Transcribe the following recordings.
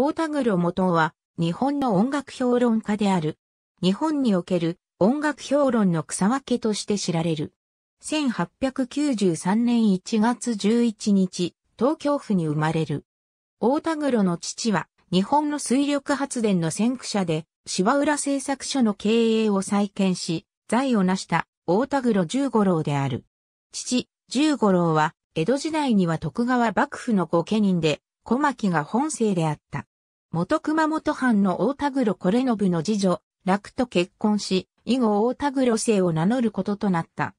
大田黒元は日本の音楽評論家である。日本における音楽評論の草分けとして知られる。1893年1月11日、東京府に生まれる。大田黒の父は日本の水力発電の先駆者で芝浦製作所の経営を再建し、財を成した大田黒十五郎である。父、十五郎は江戸時代には徳川幕府の御家人で小牧が本姓であった。元熊本藩の大田黒これのぶの次女、楽と結婚し、以後大田黒姓を名乗ることとなった。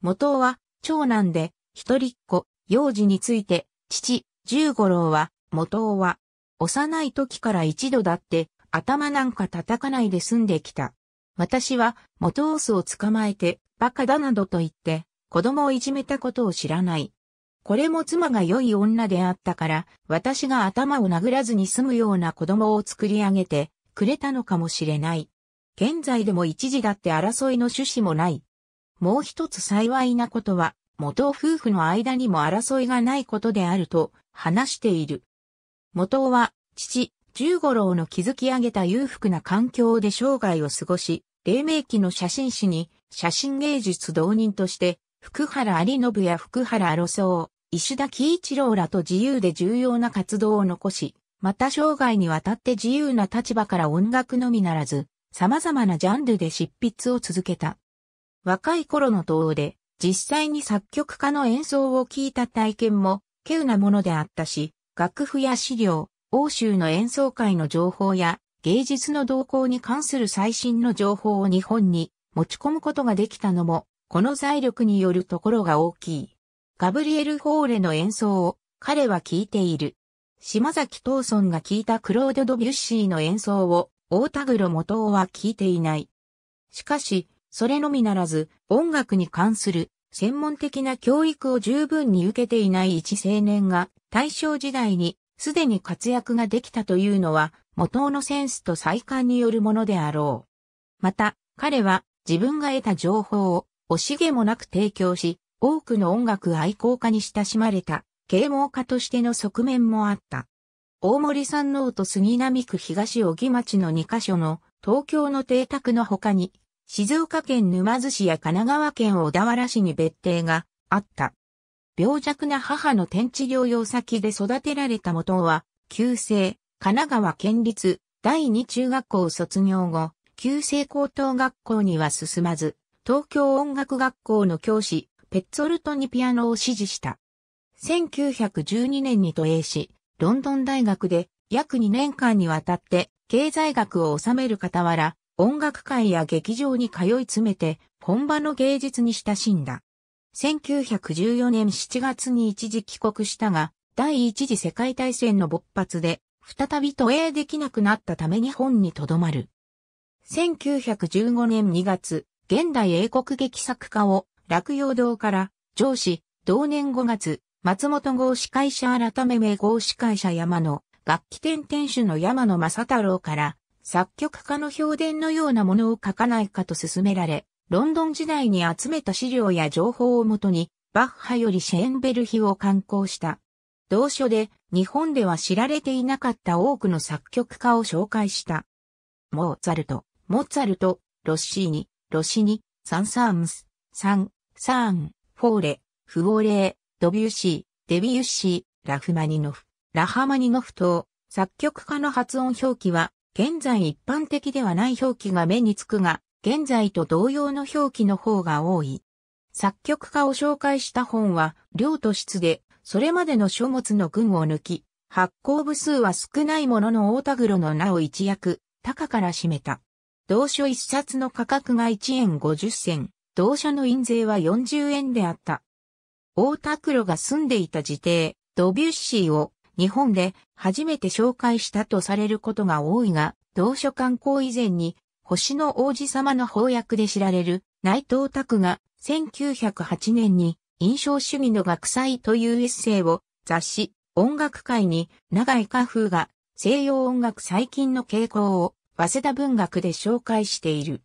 元は、長男で、一人っ子、幼児について、父、十五郎は、元は、幼い時から一度だって、頭なんか叩かないで済んできた。私は、元オスを捕まえて、バカだなどと言って、子供をいじめたことを知らない。これも妻が良い女であったから、私が頭を殴らずに済むような子供を作り上げてくれたのかもしれない。現在でも一時だって争いの趣旨もない。もう一つ幸いなことは、元夫婦の間にも争いがないことであると話している。元は、父、十五郎の築き上げた裕福な環境で生涯を過ごし、黎明期の写真誌に写真芸術導人として福原有信や福原路草、石田喜一郎らと自由で重要な活動を残し、また生涯にわたって自由な立場から音楽のみならず、様々なジャンルで執筆を続けた。若い頃の東で、実際に作曲家の演奏を聞いた体験も、稀有なものであったし、楽譜や資料、欧州の演奏会の情報や、芸術の動向に関する最新の情報を日本に持ち込むことができたのも、この財力によるところが大きい。ガブリエル・ホーレの演奏を彼は聴いている。島崎東村が聴いたクロード・ドビュッシーの演奏を大田黒元夫は聴いていない。しかし、それのみならず音楽に関する専門的な教育を十分に受けていない一青年が大正時代にすでに活躍ができたというのは、元夫のセンスと再感によるものであろう。また、彼は自分が得た情報を惜しげもなく提供し、多くの音楽愛好家に親しまれた、啓蒙家としての側面もあった。大森山王と杉並区東小木町の2カ所の東京の邸宅の他に、静岡県沼津市や神奈川県小田原市に別邸があった。病弱な母の天地療養先で育てられた元は、旧制、神奈川県立第二中学校卒業後、旧制高等学校には進まず、東京音楽学校の教師、ペッツォルトにピアノを指示した。1912年に都営し、ロンドン大学で約2年間にわたって経済学を収める傍ら、音楽界や劇場に通い詰めて、本場の芸術に親しんだ。1914年7月に一時帰国したが、第一次世界大戦の勃発で、再び都営できなくなったため日本に留まる。1915年2月、現代英国劇作家を落葉堂から上司、同年5月、松本合司会者改め名合司会者山野、楽器店店主の山野正太郎から作曲家の評伝のようなものを書かないかと勧められ、ロンドン時代に集めた資料や情報をもとに、バッハよりシェーンベルヒを刊行した。同書で日本では知られていなかった多くの作曲家を紹介した。モーツァルト、モッツァルト、ロッシーニ、ロシニ、サンサームス、サン、サーン、フォーレ、フォーレー、ドビューシー、デビューシー、ラフマニノフ、ラハマニノフ等、作曲家の発音表記は、現在一般的ではない表記が目につくが、現在と同様の表記の方が多い。作曲家を紹介した本は、量と質で、それまでの書物の群を抜き、発行部数は少ないものの大田黒の名を一躍、高から占めた。同書一冊の価格が1円50銭、同書の印税は40円であった。大田黒が住んでいた自定、ドビュッシーを日本で初めて紹介したとされることが多いが、同書観光以前に星の王子様の翻訳で知られる内藤拓が1908年に印象主義の学祭というエッセイを雑誌音楽界に長井家風が西洋音楽最近の傾向を早稲田文学で紹介している。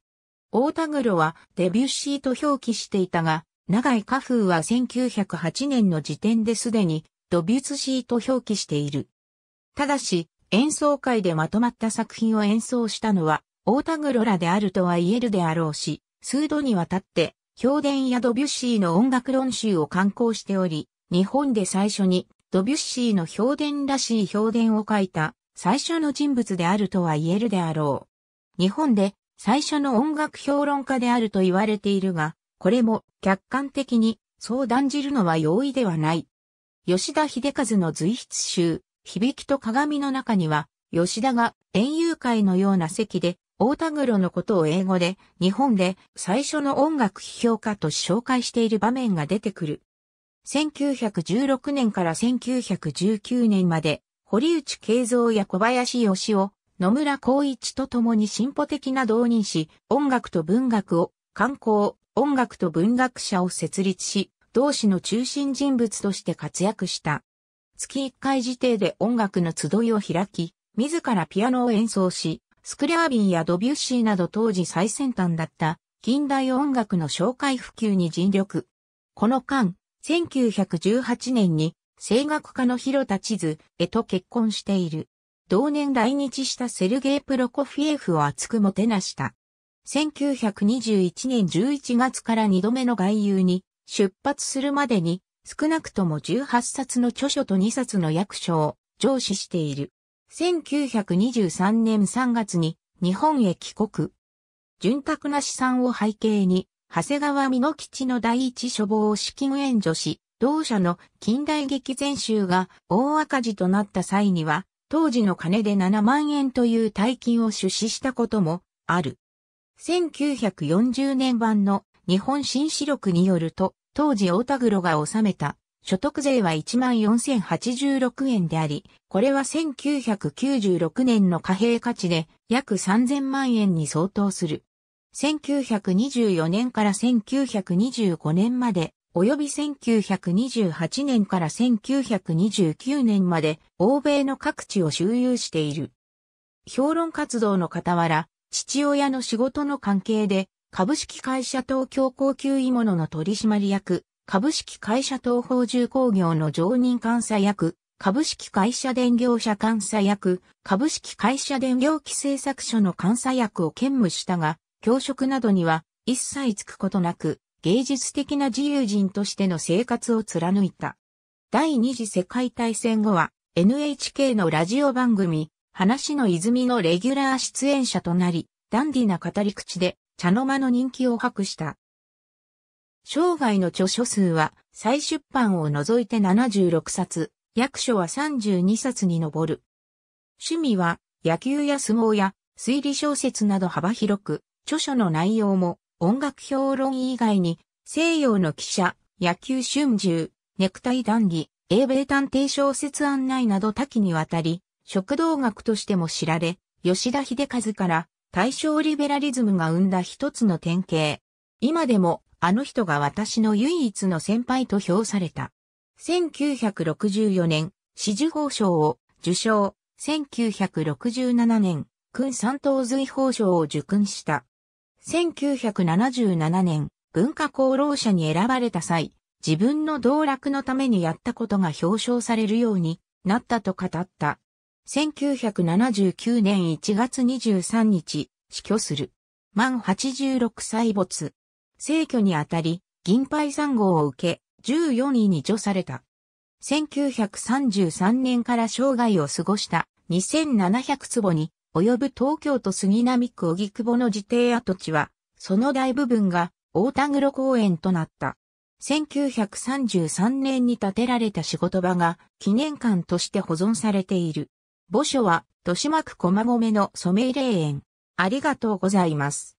大田黒はデビュッシーと表記していたが、長井花風は1908年の時点ですでにドビュツシーと表記している。ただし、演奏会でまとまった作品を演奏したのは、大田黒らであるとは言えるであろうし、数度にわたって、評伝やドビュッシーの音楽論集を刊行しており、日本で最初にドビュッシーの評伝らしい評伝を書いた最初の人物であるとは言えるであろう。日本で最初の音楽評論家であると言われているが、これも客観的にそう断じるのは容易ではない。吉田秀和の随筆集、響きと鏡の中には、吉田が園遊会のような席で、大田黒のことを英語で、日本で最初の音楽批評家と紹介している場面が出てくる。1916年から1919年まで、堀内慶三や小林義雄、野村光一と共に進歩的な導入し、音楽と文学を、観光、音楽と文学者を設立し、同志の中心人物として活躍した。月1回時点で音楽の集いを開き、自らピアノを演奏し、スクラービンやドビュッシーなど当時最先端だった近代音楽の紹介普及に尽力。この間、1918年に声楽家の広田千図、へと結婚している。同年来日したセルゲイ・プロコフィエフを厚くもてなした。1921年11月から2度目の外遊に出発するまでに少なくとも18冊の著書と2冊の役所を上司している。1923年3月に日本へ帰国。潤沢な資産を背景に、長谷川美濃吉の第一処房を資金援助し、同社の近代劇全集が大赤字となった際には、当時の金で7万円という大金を出資したこともある。1940年版の日本新史録によると、当時大田黒が納めた所得税は14,086円であり、これは1996年の貨幣価値で約3000万円に相当する。1924年から1925年まで及び1928年から1929年まで欧米の各地を周遊している。評論活動の傍ら、父親の仕事の関係で、株式会社東京高級鋳物の取締役、株式会社東方重工業の常任監査役、株式会社電業者監査役、株式会社電業機制作所の監査役を兼務したが、教職などには一切つくことなく、芸術的な自由人としての生活を貫いた。第二次世界大戦後は NHK のラジオ番組、話の泉のレギュラー出演者となり、ダンディな語り口で茶の間の人気を博した。生涯の著書数は再出版を除いて76冊、役所は32冊に上る。趣味は野球や相撲や推理小説など幅広く、著書の内容も音楽評論以外に、西洋の記者、野球春秋、ネクタイ談義、英米探偵小説案内など多岐にわたり、食道学としても知られ、吉田秀和から大正リベラリズムが生んだ一つの典型。今でもあの人が私の唯一の先輩と評された。1964年、四十褒章を受賞。1967年、君三等随法賞を受勲した。1977年、文化功労者に選ばれた際、自分の道楽のためにやったことが表彰されるようになったと語った。1979年1月23日、死去する。満86歳没。逝去にあたり、銀杯三号を受け、14位に除された。1933年から生涯を過ごした2700坪に及ぶ東京都杉並区荻窪の自邸跡地は、その大部分が大田黒公園となった。1933年に建てられた仕事場が記念館として保存されている。墓所は豊島区駒込の染井霊園。ありがとうございます。